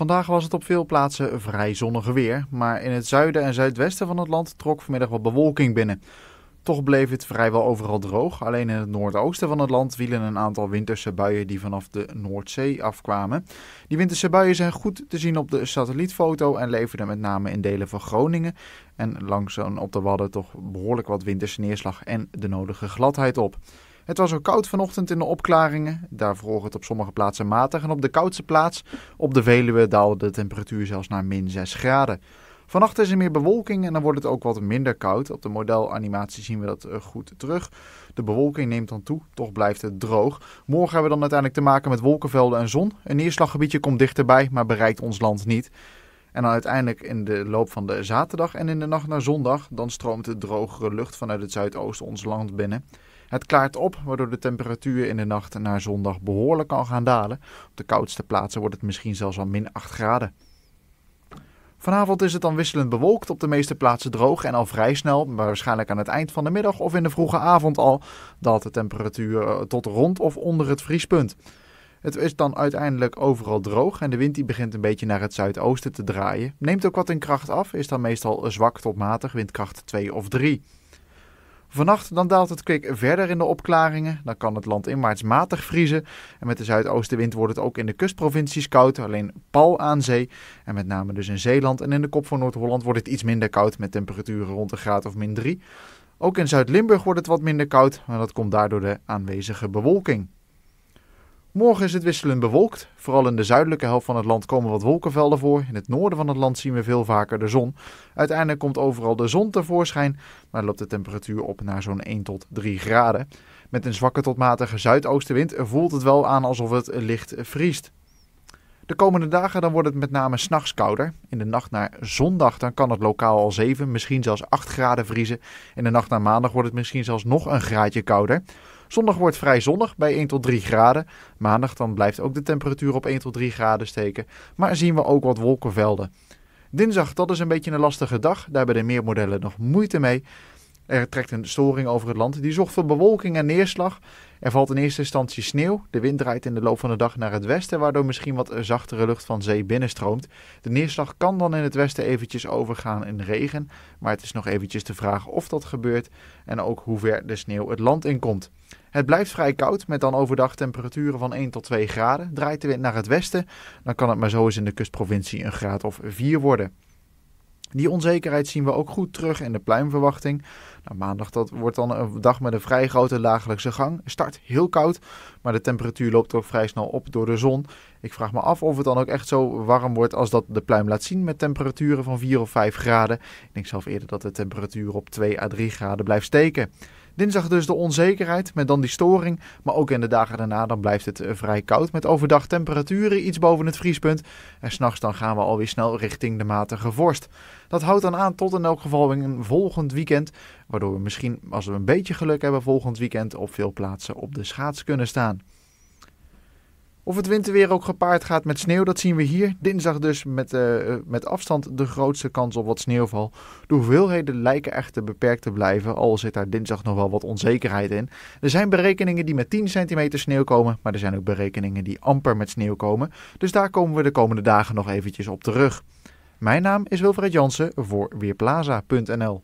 Vandaag was het op veel plaatsen vrij zonnige weer, maar in het zuiden en zuidwesten van het land trok vanmiddag wat bewolking binnen. Toch bleef het vrijwel overal droog, alleen in het noordoosten van het land vielen een aantal winterse buien die vanaf de Noordzee afkwamen. Die winterse buien zijn goed te zien op de satellietfoto en leverden met name in delen van Groningen en langs op de Wadden toch behoorlijk wat winterse neerslag en de nodige gladheid op. Het was ook koud vanochtend in de opklaringen. Daar vroeg het op sommige plaatsen matig. En op de koudste plaats, op de Veluwe, daalde de temperatuur zelfs naar min 6 graden. Vannacht is er meer bewolking en dan wordt het ook wat minder koud. Op de modelanimatie zien we dat eh, goed terug. De bewolking neemt dan toe, toch blijft het droog. Morgen hebben we dan uiteindelijk te maken met wolkenvelden en zon. Een neerslaggebiedje komt dichterbij, maar bereikt ons land niet. En dan uiteindelijk in de loop van de zaterdag en in de nacht naar zondag, dan stroomt de drogere lucht vanuit het zuidoosten ons land binnen. Het klaart op, waardoor de temperatuur in de nacht naar zondag behoorlijk kan gaan dalen. Op de koudste plaatsen wordt het misschien zelfs al min 8 graden. Vanavond is het dan wisselend bewolkt, op de meeste plaatsen droog en al vrij snel, maar waarschijnlijk aan het eind van de middag of in de vroege avond al, dat de temperatuur eh, tot rond of onder het vriespunt. Het is dan uiteindelijk overal droog en de wind die begint een beetje naar het zuidoosten te draaien. Neemt ook wat in kracht af, is dan meestal zwak tot matig, windkracht 2 of 3. Vannacht dan daalt het kwik verder in de opklaringen. Dan kan het land inwaarts matig vriezen. En met de zuidoostenwind wordt het ook in de kustprovincies koud, alleen pal aan zee. En met name dus in Zeeland en in de kop van Noord-Holland wordt het iets minder koud met temperaturen rond een graad of min 3. Ook in Zuid-Limburg wordt het wat minder koud, maar dat komt daardoor de aanwezige bewolking. Morgen is het wisselend bewolkt. Vooral in de zuidelijke helft van het land komen wat wolkenvelden voor. In het noorden van het land zien we veel vaker de zon. Uiteindelijk komt overal de zon tevoorschijn, maar loopt de temperatuur op naar zo'n 1 tot 3 graden. Met een zwakke tot matige zuidoostenwind voelt het wel aan alsof het licht vriest. De komende dagen dan wordt het met name s'nachts kouder. In de nacht naar zondag dan kan het lokaal al 7, misschien zelfs 8 graden vriezen. In de nacht naar maandag wordt het misschien zelfs nog een graadje kouder. Zondag wordt vrij zonnig bij 1 tot 3 graden. Maandag dan blijft ook de temperatuur op 1 tot 3 graden steken. Maar zien we ook wat wolkenvelden. Dinsdag, dat is een beetje een lastige dag. Daar hebben de meermodellen nog moeite mee. Er trekt een storing over het land. Die zorgt voor bewolking en neerslag. Er valt in eerste instantie sneeuw. De wind draait in de loop van de dag naar het westen, waardoor misschien wat zachtere lucht van zee binnenstroomt. De neerslag kan dan in het westen eventjes overgaan in regen, maar het is nog eventjes de vraag of dat gebeurt en ook hoe ver de sneeuw het land in komt. Het blijft vrij koud, met dan overdag temperaturen van 1 tot 2 graden. Draait de wind naar het westen, dan kan het maar zo eens in de kustprovincie een graad of 4 worden. Die onzekerheid zien we ook goed terug in de pluimverwachting. Nou, maandag dat wordt dan een dag met een vrij grote dagelijkse gang. Start heel koud, maar de temperatuur loopt ook vrij snel op door de zon. Ik vraag me af of het dan ook echt zo warm wordt als dat de pluim laat zien met temperaturen van 4 of 5 graden. Ik denk zelf eerder dat de temperatuur op 2 à 3 graden blijft steken. Dinsdag dus de onzekerheid met dan die storing. Maar ook in de dagen daarna dan blijft het eh, vrij koud. Met overdag temperaturen iets boven het vriespunt. En s'nachts dan gaan we alweer snel richting de matige vorst. Dat houdt dan aan tot in elk geval een volgend weekend. Waardoor we misschien, als we een beetje geluk hebben, volgend weekend op veel plaatsen op de schaats kunnen staan. Of het winterweer ook gepaard gaat met sneeuw, dat zien we hier. Dinsdag dus met, eh, eh, met afstand de grootste kans op wat sneeuwval. De hoeveelheden lijken echter beperkt te blijven, al zit daar dinsdag nog wel wat onzekerheid in. Er zijn berekeningen die met 10 centimeter sneeuw komen, maar er zijn ook berekeningen die amper met sneeuw komen. Dus daar komen we de komende dagen nog eventjes op terug. Mijn naam is Wilfred Jansen voor Weerplaza.nl.